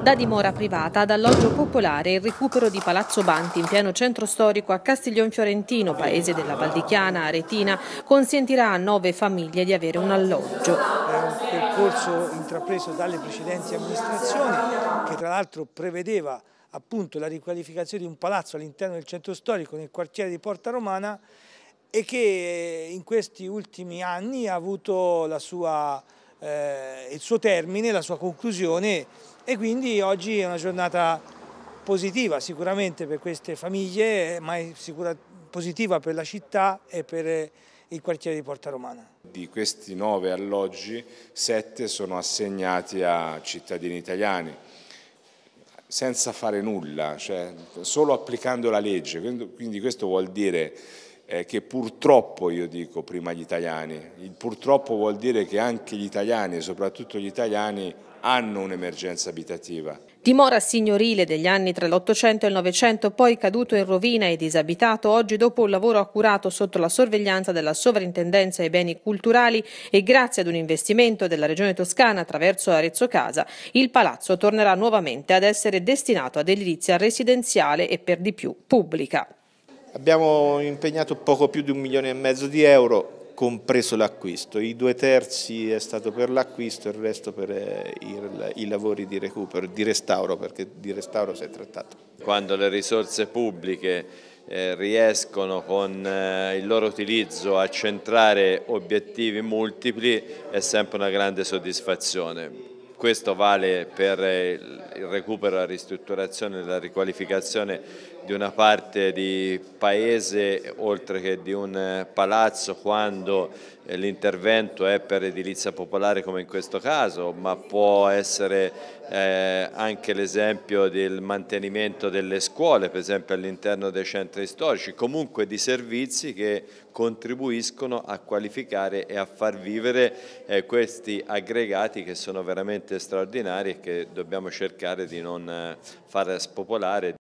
Da dimora privata ad alloggio popolare il recupero di Palazzo Banti in pieno centro storico a Castiglion Fiorentino, paese della Valdichiana, Aretina, consentirà a nove famiglie di avere un alloggio. È un percorso intrapreso dalle precedenti amministrazioni che tra l'altro prevedeva appunto la riqualificazione di un palazzo all'interno del centro storico nel quartiere di Porta Romana e che in questi ultimi anni ha avuto la sua eh, il suo termine, la sua conclusione e quindi oggi è una giornata positiva sicuramente per queste famiglie, ma è sicura, positiva per la città e per eh, il quartiere di Porta Romana. Di questi nove alloggi, sette sono assegnati a cittadini italiani senza fare nulla, cioè solo applicando la legge, quindi questo vuol dire eh, che purtroppo, io dico prima gli italiani, il purtroppo vuol dire che anche gli italiani, soprattutto gli italiani, hanno un'emergenza abitativa. Dimora signorile degli anni tra l'Ottocento e il Novecento, poi caduto in rovina e disabitato, oggi dopo un lavoro accurato sotto la sorveglianza della Sovrintendenza ai beni culturali e grazie ad un investimento della Regione Toscana attraverso Arezzo Casa, il palazzo tornerà nuovamente ad essere destinato ad edilizia residenziale e per di più pubblica. Abbiamo impegnato poco più di un milione e mezzo di euro, compreso l'acquisto. I due terzi è stato per l'acquisto e il resto per eh, i lavori di recupero, di restauro, perché di restauro si è trattato. Quando le risorse pubbliche eh, riescono con eh, il loro utilizzo a centrare obiettivi multipli è sempre una grande soddisfazione. Questo vale per il recupero, la ristrutturazione e la riqualificazione di una parte di paese oltre che di un eh, palazzo quando eh, l'intervento è per edilizia popolare come in questo caso, ma può essere eh, anche l'esempio del mantenimento delle scuole, per esempio all'interno dei centri storici, comunque di servizi che contribuiscono a qualificare e a far vivere questi aggregati che sono veramente straordinari e che dobbiamo cercare di non far spopolare.